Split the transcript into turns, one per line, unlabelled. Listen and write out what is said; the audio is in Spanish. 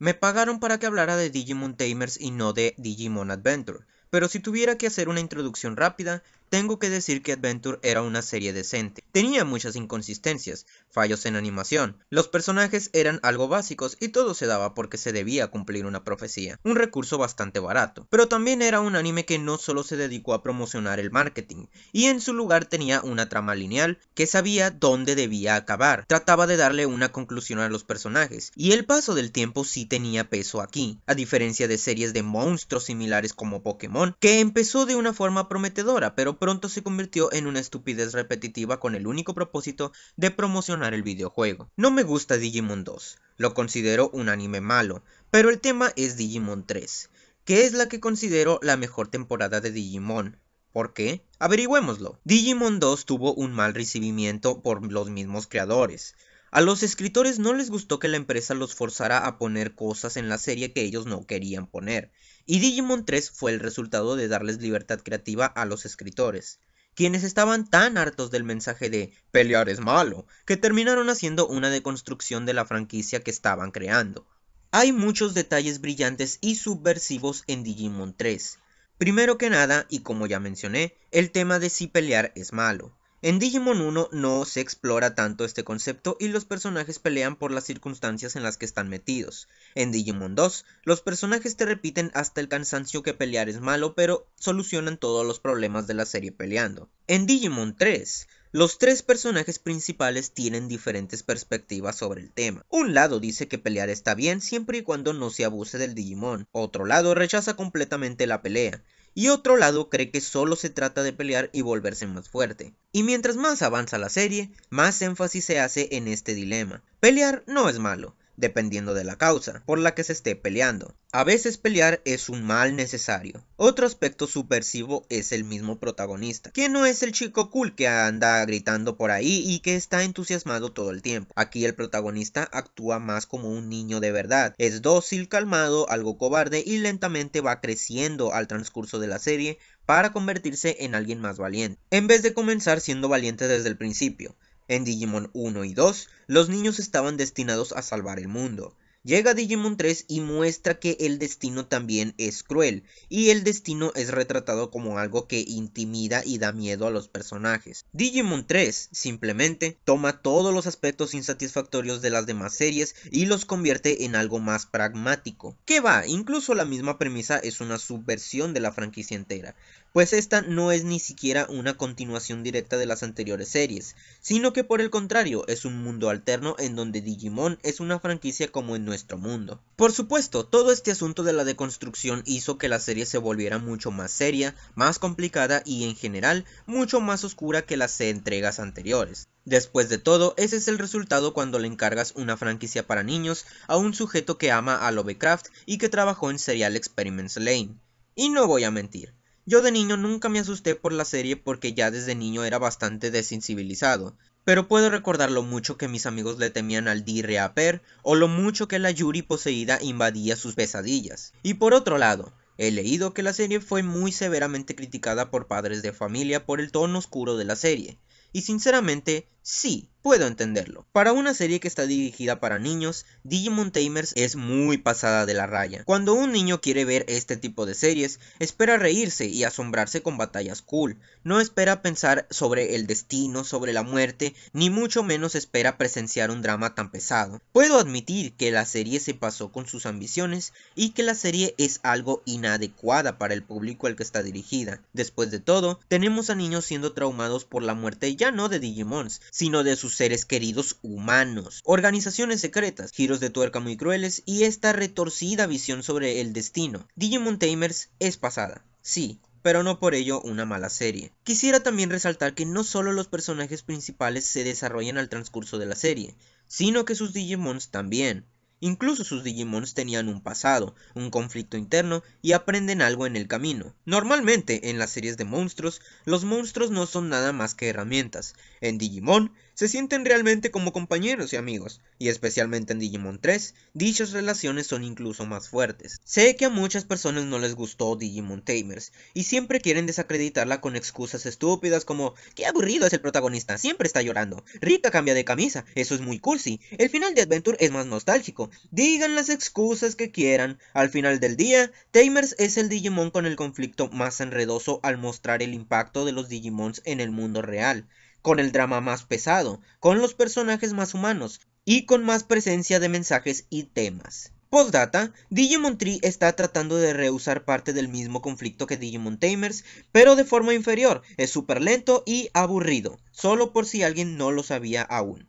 Me pagaron para que hablara de Digimon Tamers y no de Digimon Adventure, pero si tuviera que hacer una introducción rápida, tengo que decir que Adventure era una serie decente. Tenía muchas inconsistencias, fallos en animación, los personajes eran algo básicos y todo se daba porque se debía cumplir una profecía, un recurso bastante barato. Pero también era un anime que no solo se dedicó a promocionar el marketing, y en su lugar tenía una trama lineal que sabía dónde debía acabar, trataba de darle una conclusión a los personajes, y el paso del tiempo sí tenía peso aquí, a diferencia de series de monstruos similares como Pokémon, que empezó de una forma prometedora, pero pronto se convirtió en una estupidez repetitiva con el único propósito de promocionar el videojuego. No me gusta Digimon 2, lo considero un anime malo, pero el tema es Digimon 3, que es la que considero la mejor temporada de Digimon. ¿Por qué? Averigüémoslo. Digimon 2 tuvo un mal recibimiento por los mismos creadores, a los escritores no les gustó que la empresa los forzara a poner cosas en la serie que ellos no querían poner, y Digimon 3 fue el resultado de darles libertad creativa a los escritores, quienes estaban tan hartos del mensaje de pelear es malo, que terminaron haciendo una deconstrucción de la franquicia que estaban creando. Hay muchos detalles brillantes y subversivos en Digimon 3. Primero que nada, y como ya mencioné, el tema de si pelear es malo. En Digimon 1 no se explora tanto este concepto y los personajes pelean por las circunstancias en las que están metidos. En Digimon 2, los personajes te repiten hasta el cansancio que pelear es malo, pero solucionan todos los problemas de la serie peleando. En Digimon 3, los tres personajes principales tienen diferentes perspectivas sobre el tema. Un lado dice que pelear está bien siempre y cuando no se abuse del Digimon, otro lado rechaza completamente la pelea, y otro lado cree que solo se trata de pelear y volverse más fuerte. Y mientras más avanza la serie, más énfasis se hace en este dilema. Pelear no es malo, dependiendo de la causa por la que se esté peleando. A veces pelear es un mal necesario. Otro aspecto subversivo es el mismo protagonista, que no es el chico cool que anda gritando por ahí y que está entusiasmado todo el tiempo. Aquí el protagonista actúa más como un niño de verdad, es dócil, calmado, algo cobarde y lentamente va creciendo al transcurso de la serie para convertirse en alguien más valiente, en vez de comenzar siendo valiente desde el principio. En Digimon 1 y 2, los niños estaban destinados a salvar el mundo, Llega Digimon 3 y muestra que el destino también es cruel, y el destino es retratado como algo que intimida y da miedo a los personajes. Digimon 3 simplemente toma todos los aspectos insatisfactorios de las demás series y los convierte en algo más pragmático. Que va, incluso la misma premisa es una subversión de la franquicia entera, pues esta no es ni siquiera una continuación directa de las anteriores series, sino que por el contrario es un mundo alterno en donde Digimon es una franquicia como en nuestra mundo. Por supuesto, todo este asunto de la deconstrucción hizo que la serie se volviera mucho más seria, más complicada y en general mucho más oscura que las entregas anteriores. Después de todo, ese es el resultado cuando le encargas una franquicia para niños a un sujeto que ama a Lovecraft y que trabajó en Serial Experiments Lane. Y no voy a mentir, yo de niño nunca me asusté por la serie porque ya desde niño era bastante desensibilizado, pero puedo recordar lo mucho que mis amigos le temían al D-Reaper o lo mucho que la Yuri poseída invadía sus pesadillas. Y por otro lado, he leído que la serie fue muy severamente criticada por padres de familia por el tono oscuro de la serie, y sinceramente, sí, puedo entenderlo. Para una serie que está dirigida para niños, Digimon Tamers es muy pasada de la raya. Cuando un niño quiere ver este tipo de series, espera reírse y asombrarse con batallas cool, no espera pensar sobre el destino, sobre la muerte, ni mucho menos espera presenciar un drama tan pesado. Puedo admitir que la serie se pasó con sus ambiciones y que la serie es algo inadecuada para el público al que está dirigida. Después de todo, tenemos a niños siendo traumados por la muerte ya no de Digimons, sino de sus seres queridos humanos, organizaciones secretas, giros de tuerca muy crueles y esta retorcida visión sobre el destino. Digimon Tamers es pasada. Sí, pero no por ello una mala serie. Quisiera también resaltar que no solo los personajes principales se desarrollan al transcurso de la serie, sino que sus Digimons también. Incluso sus Digimons tenían un pasado, un conflicto interno y aprenden algo en el camino. Normalmente, en las series de monstruos, los monstruos no son nada más que herramientas. En Digimon, se sienten realmente como compañeros y amigos, y especialmente en Digimon 3, dichas relaciones son incluso más fuertes. Sé que a muchas personas no les gustó Digimon Tamers, y siempre quieren desacreditarla con excusas estúpidas como ¡Qué aburrido es el protagonista! Siempre está llorando. Rita cambia de camisa, eso es muy cursi. El final de Adventure es más nostálgico. Digan las excusas que quieran. Al final del día, Tamers es el Digimon con el conflicto más enredoso al mostrar el impacto de los Digimons en el mundo real con el drama más pesado, con los personajes más humanos y con más presencia de mensajes y temas. Postdata, Digimon Tree está tratando de rehusar parte del mismo conflicto que Digimon Tamers, pero de forma inferior, es súper lento y aburrido, solo por si alguien no lo sabía aún.